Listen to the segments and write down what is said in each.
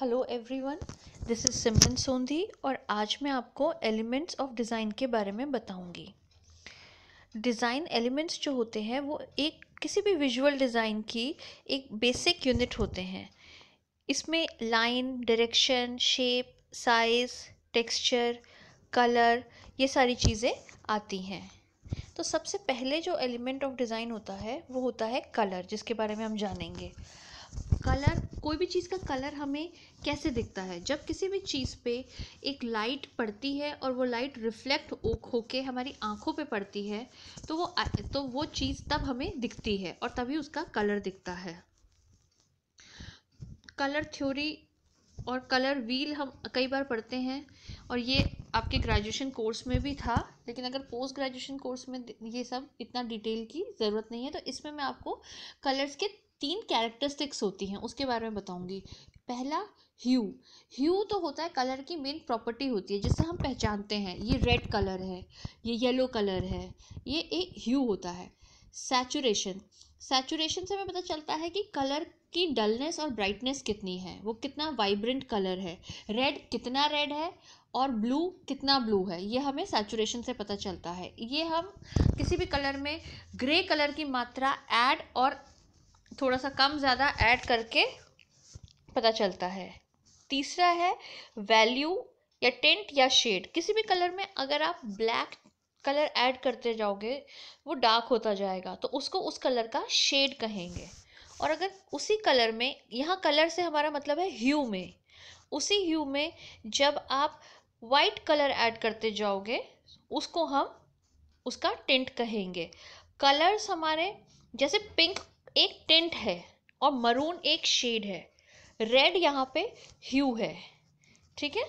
hello everyone this is Simran Sondhi और आज मैं आपको एलिमेंट्स ऑफ डिज़ाइन के बारे में बताऊंगी डिज़ाइन एलिमेंट्स जो होते हैं वो एक किसी भी विजुअल डिज़ाइन की एक बेसिक यूनिट होते हैं इसमें line direction shape size texture colour ये सारी चीज़ें आती हैं तो सबसे पहले जो एलिमेंट ऑफ डिज़ाइन होता है वो होता है कलर जिसके बारे में हम जानेंगे कलर कोई भी चीज़ का कलर हमें कैसे दिखता है जब किसी भी चीज़ पे एक लाइट पड़ती है और वो लाइट रिफ्लेक्ट होके हमारी आँखों पे पड़ती है तो वो तो वो चीज़ तब हमें दिखती है और तभी उसका कलर दिखता है कलर थ्योरी और कलर व्हील हम कई बार पढ़ते हैं और ये आपके ग्रेजुएशन कोर्स में भी था लेकिन अगर पोस्ट ग्रेजुएशन कोर्स में ये सब इतना डिटेल की ज़रूरत नहीं है तो इसमें मैं आपको कलर्स के तीन कैरेक्टरिस्टिक्स होती हैं उसके बारे में बताऊंगी पहला ह्यू ह्यू तो होता है कलर की मेन प्रॉपर्टी होती है जिससे हम पहचानते हैं ये रेड कलर है ये येलो कलर है ये एक ह्यू होता है सैचुरेशन सैचुरेशन से हमें पता चलता है कि कलर की डलनेस और ब्राइटनेस कितनी है वो कितना वाइब्रेंट कलर है रेड कितना रेड है और ब्लू कितना ब्लू है ये हमें सैचुरेशन से पता चलता है ये हम किसी भी कलर में ग्रे कलर की मात्रा ऐड और थोड़ा सा कम ज़्यादा ऐड करके पता चलता है तीसरा है वैल्यू या टेंट या शेड किसी भी कलर में अगर आप ब्लैक कलर ऐड करते जाओगे वो डार्क होता जाएगा तो उसको उस कलर का शेड कहेंगे और अगर उसी कलर में यहाँ कलर से हमारा मतलब है ह्यू में उसी ह्यू में जब आप वाइट कलर ऐड करते जाओगे उसको हम उसका टेंट कहेंगे कलर्स हमारे जैसे पिंक एक टेंट है और मरून एक शेड है रेड यहाँ पे ह्यू है ठीक है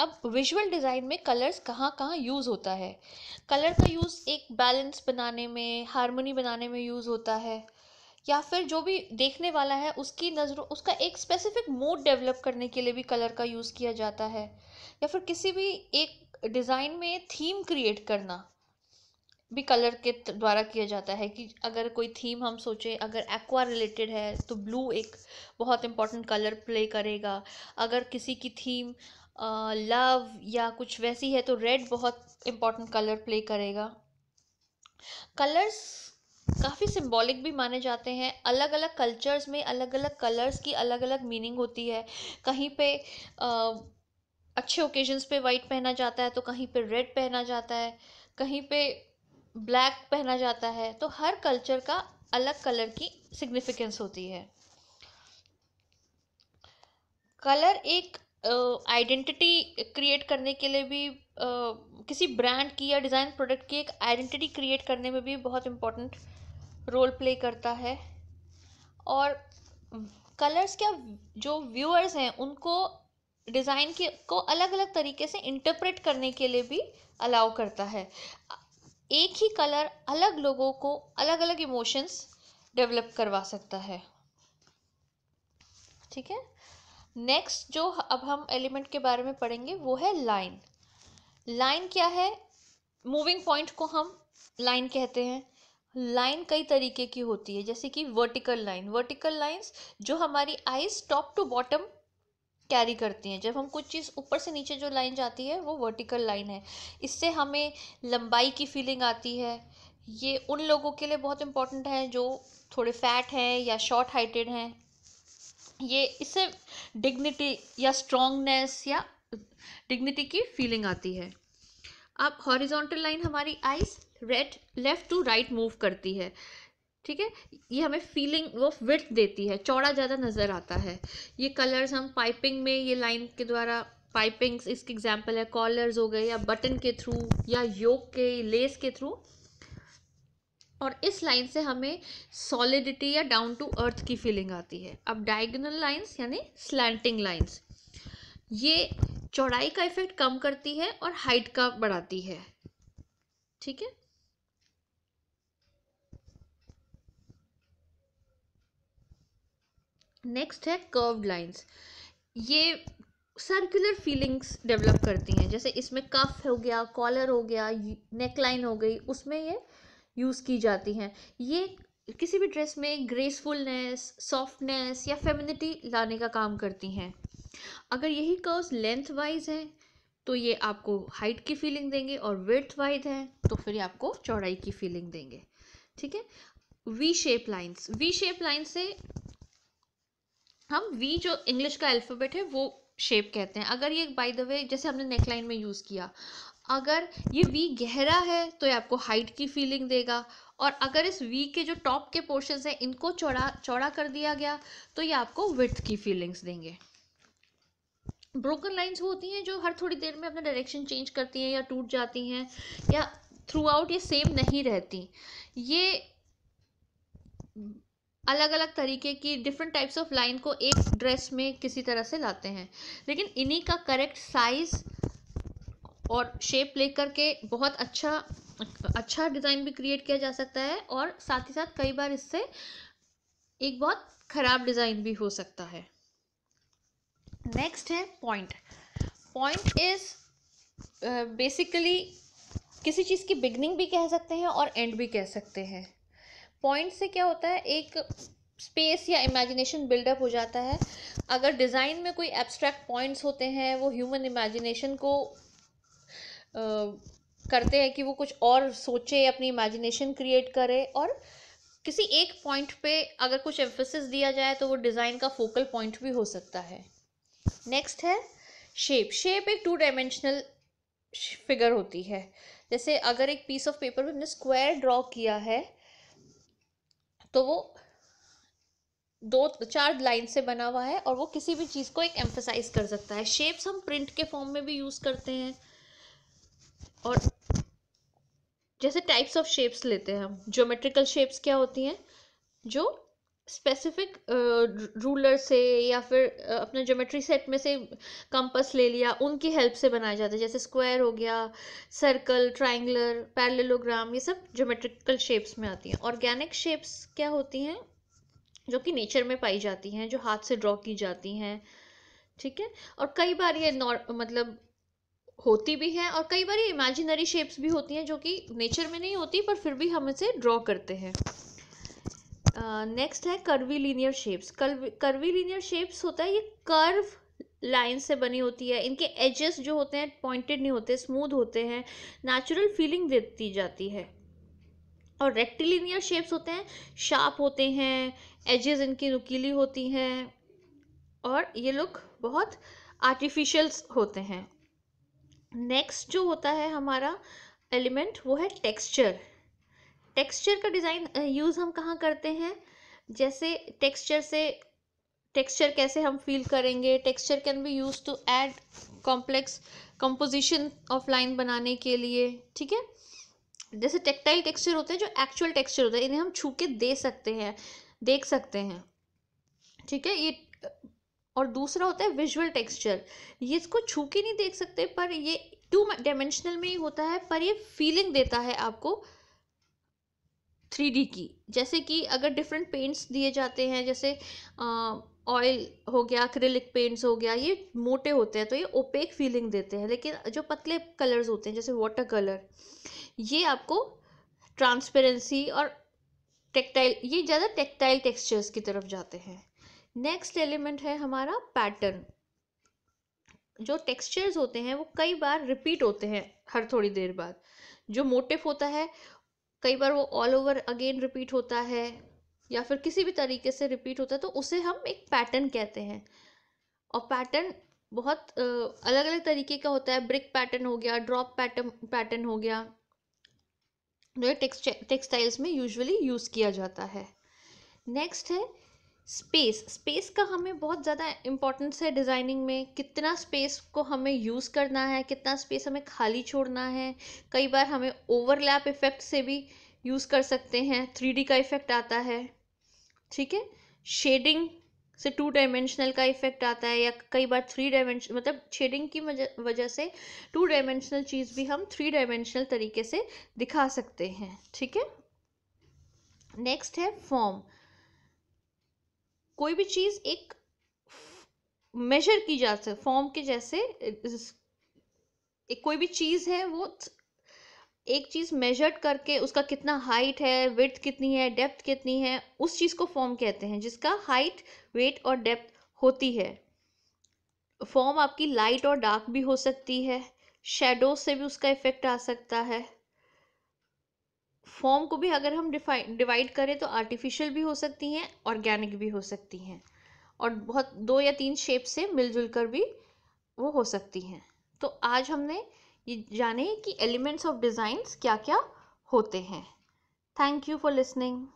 अब विजुअल डिज़ाइन में कलर्स कहाँ कहाँ यूज़ होता है कलर का यूज़ एक बैलेंस बनाने में हारमोनी बनाने में यूज़ होता है या फिर जो भी देखने वाला है उसकी नज़रों उसका एक स्पेसिफिक मूड डेवलप करने के लिए भी कलर का यूज़ किया जाता है या फिर किसी भी एक डिज़ाइन में थीम क्रिएट करना भी कलर के द्वारा किया जाता है कि अगर कोई थीम हम सोचें अगर एक्वा रिलेटेड है तो ब्लू एक बहुत इम्पोर्टेंट कलर प्ले करेगा अगर किसी की थीम लव या कुछ वैसी है तो रेड बहुत इम्पोर्टेंट कलर प्ले करेगा कलर्स काफ़ी सिंबॉलिक भी माने जाते हैं अलग अलग कल्चर्स में अलग अलग कलर्स की अलग अलग मीनिंग होती है कहीं पे आ, अच्छे ओकेजन्स पे वाइट पहना जाता है तो कहीं पे रेड पहना जाता है कहीं पे ब्लैक पहना जाता है तो हर कल्चर का अलग कलर की सिग्निफिकेंस होती है कलर एक आइडेंटिटी क्रिएट करने के लिए भी uh, किसी ब्रांड की या डिज़ाइन प्रोडक्ट की एक आइडेंटिटी क्रिएट करने में भी बहुत इम्पोर्टेंट रोल प्ले करता है और कलर्स क्या जो व्यूअर्स हैं उनको डिज़ाइन के को अलग अलग तरीके से इंटरप्रेट करने के लिए भी अलाउ करता है एक ही कलर अलग लोगों को अलग अलग इमोशंस डेवलप करवा सकता है ठीक है नेक्स्ट जो अब हम एलिमेंट के बारे में पढ़ेंगे वो है लाइन लाइन क्या है मूविंग पॉइंट को हम लाइन कहते हैं लाइन कई तरीके की होती है जैसे कि वर्टिकल लाइन वर्टिकल लाइंस जो हमारी eyes top to bottom carry करती हैं जब हम कुछ चीज़ ऊपर से नीचे जो लाइन जाती है वो वर्टिकल लाइन है इससे हमें लंबाई की फीलिंग आती है ये उन लोगों के लिए बहुत इम्पॉर्टेंट है जो थोड़े फैट हैं या शॉर्ट हाइटेड हैं ये इससे डिग्निटी या स्ट्रॉन्गनेस या डिग्निटी की फीलिंग आती है अब हॉरिजॉन्टल लाइन हमारी eyes read left to right move करती है ठीक है ये हमें फीलिंग वो विथ देती है चौड़ा ज़्यादा नज़र आता है ये कलर्स हम पाइपिंग में ये लाइन के द्वारा पाइपिंग्स इसके एग्जाम्पल है कॉलर्स हो गए या बटन के थ्रू या योग के लेस के थ्रू और इस लाइन से हमें सॉलिडिटी या डाउन टू अर्थ की फीलिंग आती है अब डायगोनल लाइंस यानी स्लैंटिंग लाइंस ये चौड़ाई का इफेक्ट कम करती है और हाइट का बढ़ाती है ठीक है नेक्स्ट है कर्व्ड लाइंस ये सर्कुलर फीलिंग्स डेवलप करती हैं जैसे इसमें कफ हो गया कॉलर हो गया नेक लाइन हो गई उसमें ये यूज़ की जाती हैं ये किसी भी ड्रेस में ग्रेसफुलनेस सॉफ्टनेस या फेमिनिटी लाने का काम करती हैं अगर यही कर्व्स लेंथ वाइज हैं तो ये आपको हाइट की फीलिंग देंगे और वर्थ वाइज हैं तो फिर ये आपको चौड़ाई की फीलिंग देंगे ठीक है V shape lines V shape line से हम वी जो इंग्लिश का अल्फ़ाबेट है वो शेप कहते हैं अगर ये बाय द वे जैसे हमने नेकलाइन में यूज़ किया अगर ये वी गहरा है तो ये आपको हाइट की फीलिंग देगा और अगर इस वी के जो टॉप के पोर्शन हैं इनको चौड़ा चौड़ा कर दिया गया तो ये आपको विथ की फीलिंग्स देंगे ब्रोकन लाइंस होती हैं जो हर थोड़ी देर में अपना डायरेक्शन चेंज करती हैं या टूट जाती हैं या थ्रू आउट ये सेम नहीं रहती ये अलग अलग तरीके की डिफरेंट टाइप्स ऑफ लाइन को एक ड्रेस में किसी तरह से लाते हैं लेकिन इन्हीं का करेक्ट साइज़ और शेप ले करके बहुत अच्छा अच्छा डिज़ाइन भी क्रिएट किया जा सकता है और साथ ही साथ कई बार इससे एक बहुत ख़राब डिज़ाइन भी हो सकता है नेक्स्ट है पॉइंट पॉइंट इज़ बेसिकली किसी चीज़ की बिगनिंग भी कह सकते हैं और एंड भी कह सकते हैं पॉइंट से क्या होता है एक स्पेस या इमेजिनेशन बिल्डअप हो जाता है अगर डिज़ाइन में कोई एब्स्ट्रैक्ट पॉइंट्स होते हैं वो ह्यूमन इमेजिनेशन को आ, करते हैं कि वो कुछ और सोचे अपनी इमेजिनेशन क्रिएट करे और किसी एक पॉइंट पे अगर कुछ एम्फोसिस दिया जाए तो वो डिज़ाइन का फोकल पॉइंट भी हो सकता है नेक्स्ट है शेप शेप एक टू डायमेंशनल फिगर होती है जैसे अगर एक पीस ऑफ पेपर पर हमने स्क्वायर ड्रॉ किया है तो वो दो चार लाइन से बना हुआ है और वो किसी भी चीज़ को एक एम्फेसाइज कर सकता है शेप्स हम प्रिंट के फॉर्म में भी यूज़ करते हैं और जैसे टाइप्स ऑफ शेप्स लेते हैं हम ज्योमेट्रिकल शेप्स क्या होती हैं जो स्पेसिफिक रूलर से या फिर अपने ज्योमेट्री सेट में से कंपस ले लिया उनकी हेल्प से बनाया जाता है जैसे स्क्वायर हो गया सर्कल ट्राइंगलर पैरेललोग्राम ये सब ज्योमेट्रिकल शेप्स में आती हैं ऑर्गेनिक शेप्स क्या होती हैं जो कि नेचर में पाई जाती हैं जो हाथ से ड्रॉ की जाती हैं ठीक है और कई बार ये मतलब होती भी हैं और कई बार ये इमेजिनरी शेप्स भी होती हैं जो कि नेचर में नहीं होती पर फिर भी हम इसे ड्रॉ करते हैं नेक्स्ट है curvilinear shapes curvilinear shapes होता है ये कर्व लाइन से बनी होती है इनके एजेस जो होते हैं पॉइंटेड नहीं होते स्मूथ होते हैं नेचुरल फीलिंग देती जाती है और रेक्टिलिनियर शेप्स होते हैं शार्प होते हैं एजेस इनकी नुकीली होती हैं और ये लुक बहुत आर्टिफिशल्स होते हैं नेक्स्ट जो होता है हमारा एलिमेंट वो है टेक्सचर टेक्सचर का डिज़ाइन यूज़ हम कहाँ करते हैं जैसे टेक्सचर से टेक्सचर कैसे हम फील करेंगे texture can be use to add complex composition of line बनाने के लिए ठीक है जैसे टेक्टाइल टेक्सचर होते हैं जो एक्चुअल टेक्सचर होता है इन्हें हम छू के दे सकते हैं देख सकते हैं ठीक है ये और दूसरा होता है विजुअल टेक्सचर ये इसको छू के नहीं देख सकते पर ये टू डायमेंशनल में ही होता है पर ये फीलिंग देता है आपको थ्री डी की जैसे कि अगर डिफरेंट पेंट्स दिए जाते हैं जैसे ऑयल हो गया अक्रेलिक पेंट्स हो गया ये मोटे होते हैं तो ये ओपेक फीलिंग देते हैं लेकिन जो पतले कलर्स होते हैं जैसे वाटर कलर ये आपको ट्रांसपेरेंसी और टेक्टाइल ये ज़्यादा टेक्टाइल टेक्सचर्स की तरफ जाते हैं नेक्स्ट एलिमेंट है हमारा पैटर्न जो टेक्सचर्स होते हैं वो कई बार रिपीट होते हैं हर थोड़ी देर बाद जो मोटिफ होता है कई बार वो ऑल ओवर अगेन रिपीट होता है या फिर किसी भी तरीके से रिपीट होता है तो उसे हम एक पैटर्न कहते हैं और पैटर्न बहुत अलग अलग तरीके का होता है ब्रिक पैटर्न हो गया ड्रॉप पैटर्न पैटर्न हो गया जो टेक्सटाइल्स में यूजुअली यूज़ किया जाता है नेक्स्ट है स्पेस स्पेस का हमें बहुत ज़्यादा इम्पोर्टेंस है डिज़ाइनिंग में कितना स्पेस को हमें यूज़ करना है कितना स्पेस हमें खाली छोड़ना है कई बार हमें ओवरलैप इफ़ेक्ट से भी यूज़ कर सकते हैं थ्री का इफ़ेक्ट आता है ठीक है शेडिंग से टू डायमेंशनल का इफेक्ट आता है या कई बार थ्री डायमेंशन मतलब शेडिंग की वजह से टू डायमेंशनल चीज़ भी हम थ्री डायमेंशनल तरीके से दिखा सकते हैं ठीक है नेक्स्ट है फॉर्म कोई भी चीज़ एक मेजर की जा सकती फॉर्म के जैसे एक कोई भी चीज़ है वो एक चीज़ मेजर्ड करके उसका कितना हाइट है विथ कितनी है डेप्थ कितनी है उस चीज़ को फॉर्म कहते हैं जिसका हाइट वेट और डेप्थ होती है फॉर्म आपकी लाइट और डार्क भी हो सकती है शेडो से भी उसका इफेक्ट आ सकता है फॉर्म को भी अगर हम डिफाइन डिवाइड करें तो आर्टिफिशियल भी हो सकती हैं ऑर्गेनिक भी हो सकती हैं और बहुत दो या तीन शेप से मिलजुल कर भी वो हो सकती हैं तो आज हमने ये जाने कि एलिमेंट्स ऑफ डिज़ाइंस क्या क्या होते हैं थैंक यू फॉर लिसनिंग